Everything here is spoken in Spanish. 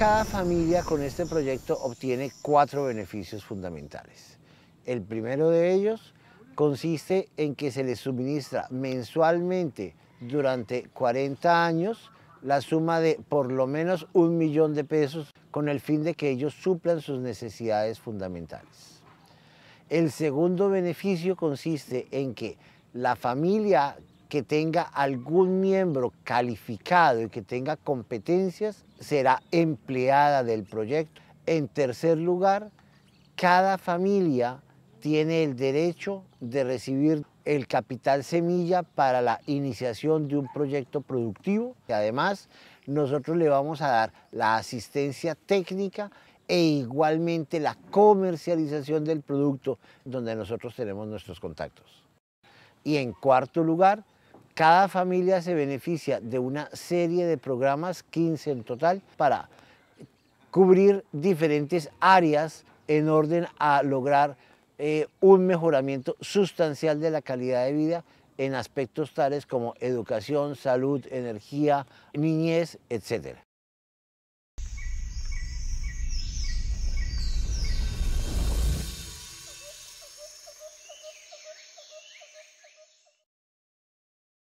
cada familia con este proyecto obtiene cuatro beneficios fundamentales. El primero de ellos consiste en que se les suministra mensualmente durante 40 años la suma de por lo menos un millón de pesos con el fin de que ellos suplan sus necesidades fundamentales. El segundo beneficio consiste en que la familia que tenga algún miembro calificado y que tenga competencias será empleada del proyecto. En tercer lugar, cada familia tiene el derecho de recibir el capital semilla para la iniciación de un proyecto productivo. Y además, nosotros le vamos a dar la asistencia técnica e igualmente la comercialización del producto donde nosotros tenemos nuestros contactos. Y en cuarto lugar, cada familia se beneficia de una serie de programas, 15 en total, para cubrir diferentes áreas en orden a lograr eh, un mejoramiento sustancial de la calidad de vida en aspectos tales como educación, salud, energía, niñez, etc.